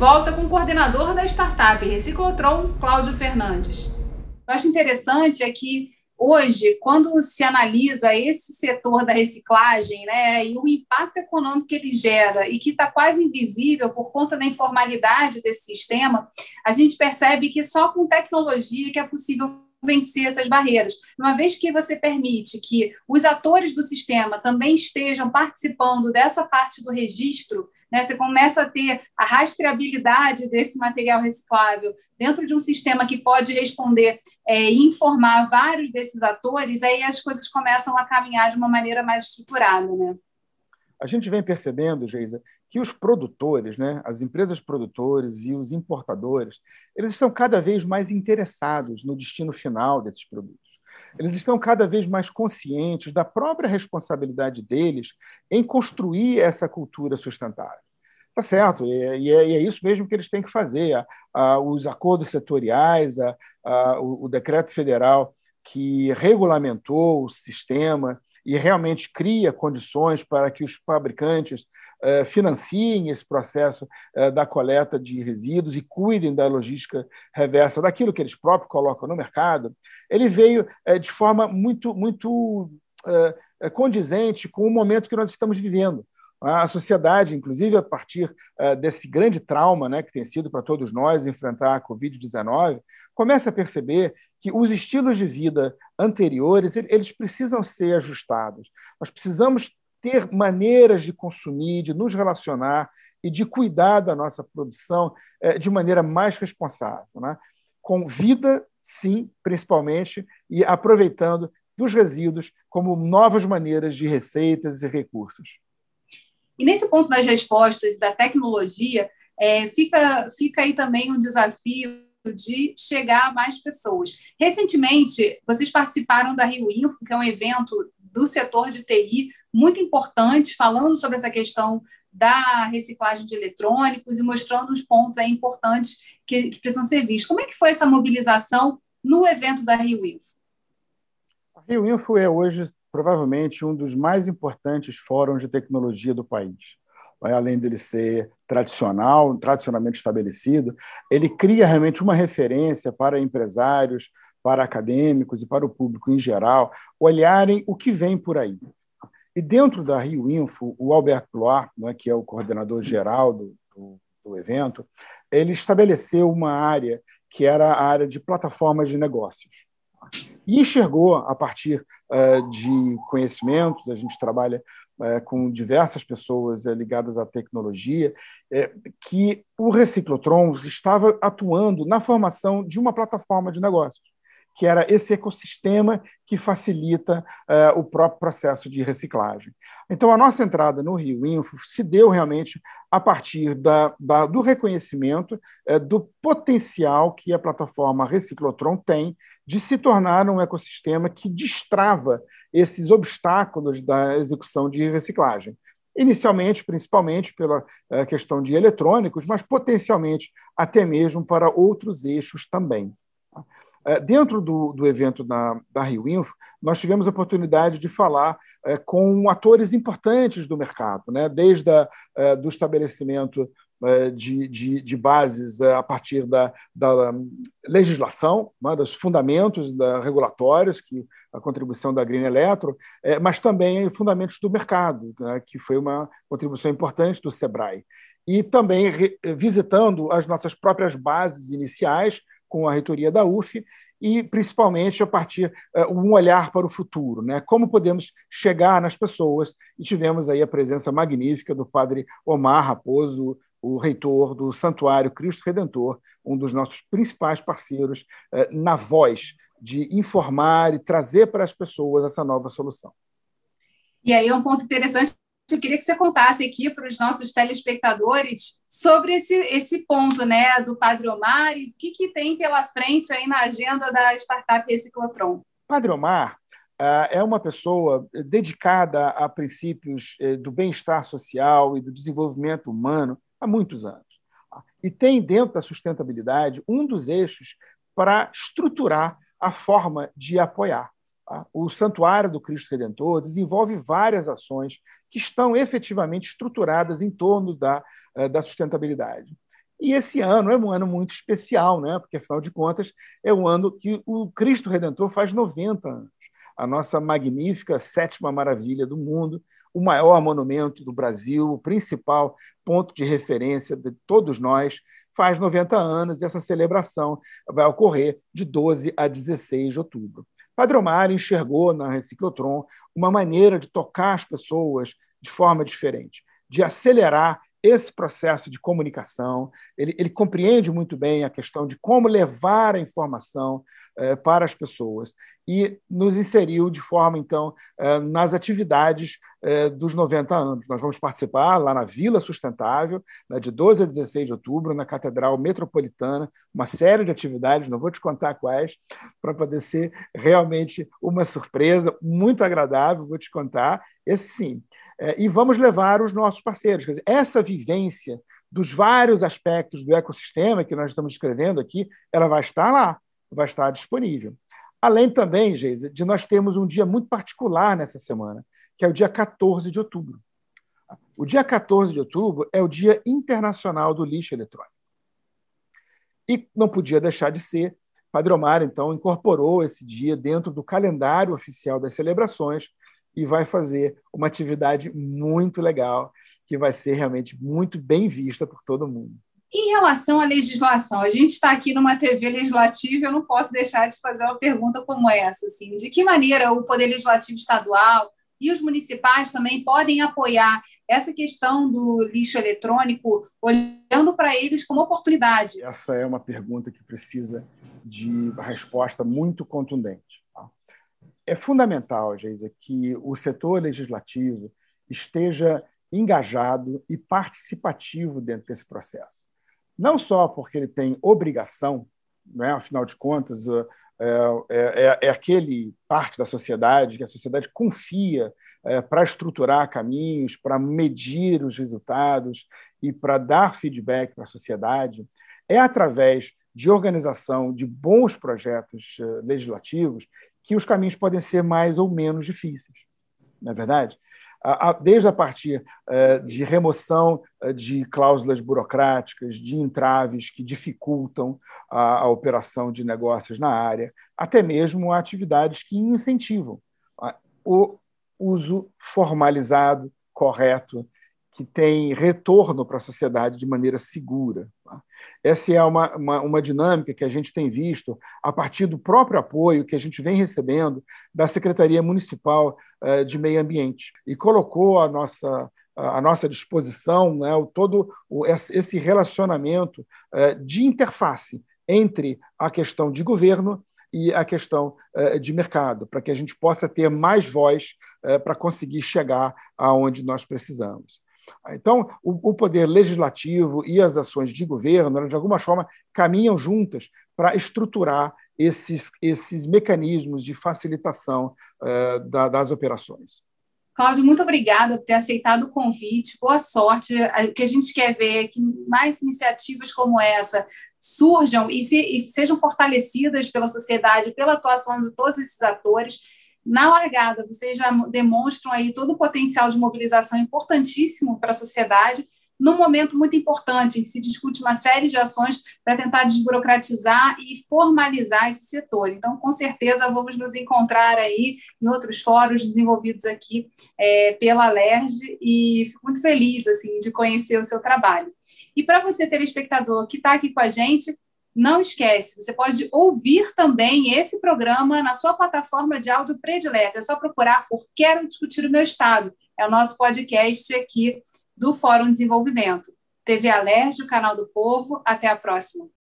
volta com o coordenador da startup Reciclotron, Cláudio Fernandes. Eu acho interessante é que hoje, quando se analisa esse setor da reciclagem, né, e o impacto econômico que ele gera e que está quase invisível por conta da informalidade desse sistema, a gente percebe que só com tecnologia que é possível vencer essas barreiras. Uma vez que você permite que os atores do sistema também estejam participando dessa parte do registro, né? Você começa a ter a rastreabilidade desse material reciclável dentro de um sistema que pode responder é, e informar vários desses atores, aí as coisas começam a caminhar de uma maneira mais estruturada, né? A gente vem percebendo, Geisa, que os produtores, né, as empresas produtores e os importadores, eles estão cada vez mais interessados no destino final desses produtos eles estão cada vez mais conscientes da própria responsabilidade deles em construir essa cultura sustentável. Tá certo, e é, e é, é isso mesmo que eles têm que fazer. os acordos setoriais, o, decreto federal que regulamentou o sistema e realmente cria condições para que os fabricantes eh, financiem esse processo eh, da coleta de resíduos e cuidem da logística reversa, daquilo que eles próprios colocam no mercado, ele veio eh, de forma muito, muito eh, eh, condizente com o momento que nós estamos vivendo. A sociedade, inclusive a partir eh, desse grande trauma né, que tem sido para todos nós enfrentar a Covid-19, começa a perceber que os estilos de vida anteriores eles precisam ser ajustados. Nós precisamos ter maneiras de consumir, de nos relacionar e de cuidar da nossa produção eh, de maneira mais responsável, né? com vida, sim, principalmente, e aproveitando dos resíduos como novas maneiras de receitas e recursos. E nesse ponto das respostas da tecnologia, é, fica, fica aí também um desafio de chegar a mais pessoas. Recentemente, vocês participaram da Rio Info, que é um evento do setor de TI muito importante, falando sobre essa questão da reciclagem de eletrônicos e mostrando os pontos aí importantes que, que precisam ser vistos. Como é que foi essa mobilização no evento da Rio Info? A Rio Info é hoje provavelmente um dos mais importantes fóruns de tecnologia do país. Além dele ser tradicional, tradicionalmente estabelecido, ele cria realmente uma referência para empresários, para acadêmicos e para o público em geral olharem o que vem por aí. E dentro da Rio Info, o Alberto Loar, né, que é o coordenador geral do, do, do evento, ele estabeleceu uma área que era a área de plataformas de negócios. E enxergou, a partir eh, de conhecimentos, a gente trabalha eh, com diversas pessoas eh, ligadas à tecnologia, que o Reciclotron estava atuando na formação de uma plataforma de negócios que era esse ecossistema que facilita uh, o próprio processo de reciclagem. Então, a nossa entrada no Rio Info se deu realmente a partir da, da, do reconhecimento uh, do potencial que a plataforma Reciclotron tem de se tornar um ecossistema que destrava esses obstáculos da execução de reciclagem inicialmente, principalmente pela eh, questão de eletrônicos, mas potencialmente até mesmo para outros eixos também. É, dentro do, do evento na, da Rio Info, nós tivemos a oportunidade de falar é, com atores importantes do mercado, né? desde a, é, do estabelecimento é, de, de, de, bases é, a partir da, da legislação, né? dos fundamentos da, regulatórios, que a contribuição da Green Electro, é, mas também fundamentos do mercado, né? que foi uma contribuição importante do SEBRAE. E também visitando as nossas próprias bases iniciais, com a reitoria da UF e, principalmente, a partir uh, um olhar para o futuro, né? Como podemos chegar nas pessoas? E tivemos aí a presença magnífica do padre Omar Raposo, o reitor do Santuário Cristo Redentor, um dos nossos principais parceiros uh, na voz de informar e trazer para as pessoas essa nova solução. E aí é um ponto interessante eu queria que você contasse aqui para os nossos telespectadores sobre esse, esse ponto né, do Omar e o que, que tem pela frente aí na agenda da startup Reciclotron. Padre uh, é uma pessoa dedicada a princípios uh, do bem-estar social e do desenvolvimento humano há muitos anos. Tá? E tem dentro da sustentabilidade um dos eixos para estruturar a forma de apoiar. Tá? O Santuário do Cristo Redentor desenvolve várias ações que estão efetivamente estruturadas em torno da, eh, da sustentabilidade. E esse ano é um ano muito especial, né? porque, afinal de contas, é o ano que o Cristo Redentor faz 90 anos. A nossa magnífica sétima maravilha do mundo, o maior monumento do Brasil, o principal ponto de referência de todos nós, faz 90 anos e essa celebração vai ocorrer de 12 a 16 de outubro. Padromar enxergou na Reciclotron uma maneira de tocar as pessoas de forma diferente, de acelerar esse processo de comunicação, ele, ele, compreende muito bem a questão de como levar a informação eh, para as pessoas e nos inseriu de forma, então, eh, nas atividades é, dos 90 anos. Nós vamos participar lá na Vila Sustentável, né, de 12 a 16 de outubro, na Catedral Metropolitana, uma série de atividades, não vou te contar quais, para poder ser realmente uma surpresa muito agradável, vou te contar, esse sim. É, e vamos levar os nossos parceiros. Dizer, essa vivência dos vários aspectos do ecossistema que nós estamos descrevendo aqui, ela vai estar lá, vai estar disponível. Além também, Geisa, de nós termos um dia muito particular nessa semana que é o dia 14 de outubro. O dia 14 de outubro é o Dia Internacional do Lixo Eletrônico. E não podia deixar de ser. Padre Omar, então, incorporou esse dia dentro do calendário oficial das celebrações e vai fazer uma atividade muito legal, que vai ser realmente muito bem vista por todo mundo. Em relação à legislação, a gente está aqui numa TV legislativa, eu não posso deixar de fazer uma pergunta como essa, assim, de que maneira o Poder Legislativo Estadual, e os municipais também podem apoiar essa questão do lixo eletrônico, olhando para eles como oportunidade? Essa é uma pergunta que precisa de resposta muito contundente. Tá? É fundamental, Geisa, que o setor legislativo esteja engajado e participativo dentro desse processo. Não só porque ele tem obrigação, né? afinal de contas, é, é, é, é aquele parte da sociedade que a sociedade confia é, para estruturar caminhos, para medir os resultados e para dar feedback para a sociedade, é através de organização de bons projetos eh, legislativos que os caminhos podem ser mais ou menos difíceis, não é verdade? desde a partir eh, de remoção eh, de cláusulas burocráticas, de entraves que dificultam a, operação de negócios na área, até mesmo atividades que incentivam o uso formalizado, correto, que tem retorno para a sociedade de maneira segura. Essa é uma, uma, uma, dinâmica que a gente tem visto a partir do próprio apoio que a gente vem recebendo da Secretaria Municipal eh, de Meio Ambiente e colocou a nossa à nossa disposição né, o, todo o, esse relacionamento eh, de interface entre a questão de governo e a questão eh, de mercado, para que a gente possa ter mais voz para conseguir chegar aonde nós precisamos. Ah, então, o, o poder legislativo e as ações de governo, elas, de alguma forma, caminham juntas para estruturar esses, esses mecanismos de facilitação uh, da, das operações. Cláudio, muito obrigada por ter aceitado o convite. Boa sorte. O que a gente quer ver é que mais iniciativas como essa surjam e, se, e sejam fortalecidas pela sociedade, pela atuação de todos esses atores na largada, vocês já demonstram aí todo o potencial de mobilização importantíssimo para a sociedade, num momento muito importante em que se discute uma série de ações para tentar desburocratizar e formalizar esse setor. Então, com certeza, vamos nos encontrar aí em outros fóruns desenvolvidos aqui é, pela LERJ e fico muito feliz assim de conhecer o seu trabalho. E para você, telespectador, que está aqui com a gente, não esquece, você pode ouvir também esse programa na sua plataforma de áudio predileta. É só procurar por Quero Discutir o Meu Estado. É o nosso podcast aqui do Fórum Desenvolvimento. TV Alerj, o canal do povo. Até a próxima.